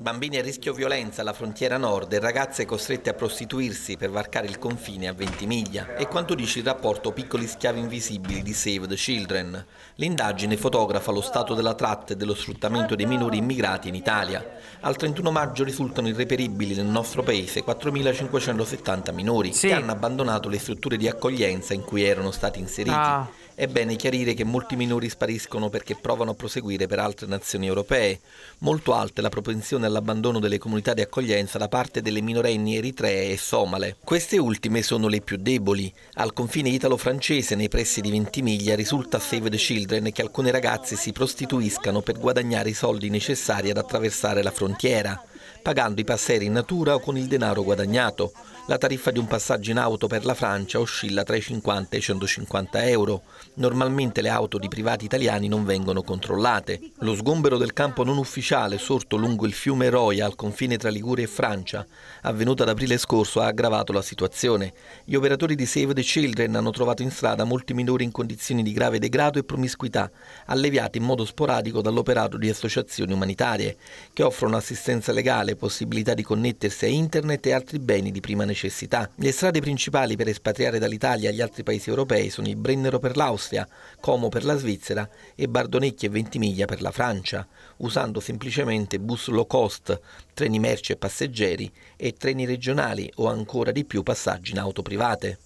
Bambini a rischio violenza alla frontiera nord e ragazze costrette a prostituirsi per varcare il confine a Ventimiglia. E quanto dice il rapporto Piccoli schiavi invisibili di Save the Children? L'indagine fotografa lo stato della tratta e dello sfruttamento dei minori immigrati in Italia. Al 31 maggio risultano irreperibili nel nostro paese 4.570 minori sì. che hanno abbandonato le strutture di accoglienza in cui erano stati inseriti. Ah. È bene chiarire che molti minori spariscono perché provano a proseguire per altre nazioni europee. Molto alta è la propensione attenzione all'abbandono delle comunità di accoglienza da parte delle minorenni eritree e somale. Queste ultime sono le più deboli. Al confine italo-francese, nei pressi di Ventimiglia, risulta Save the Children che alcune ragazze si prostituiscano per guadagnare i soldi necessari ad attraversare la frontiera, pagando i passeri in natura o con il denaro guadagnato. La tariffa di un passaggio in auto per la Francia oscilla tra i 50 e i 150 euro. Normalmente le auto di privati italiani non vengono controllate. Lo sgombero del campo non ufficiale sorto lungo il fiume Roia al confine tra Liguria e Francia, avvenuto ad aprile scorso, ha aggravato la situazione. Gli operatori di Save the Children hanno trovato in strada molti minori in condizioni di grave degrado e promiscuità, alleviati in modo sporadico dall'operato di associazioni umanitarie, che offrono assistenza legale, possibilità di connettersi a internet e altri beni di prima necessità necessità. Le strade principali per espatriare dall'Italia agli altri paesi europei sono il Brennero per l'Austria, Como per la Svizzera e Bardonecchia e Ventimiglia per la Francia, usando semplicemente bus low cost, treni merci e passeggeri e treni regionali o ancora di più passaggi in auto private.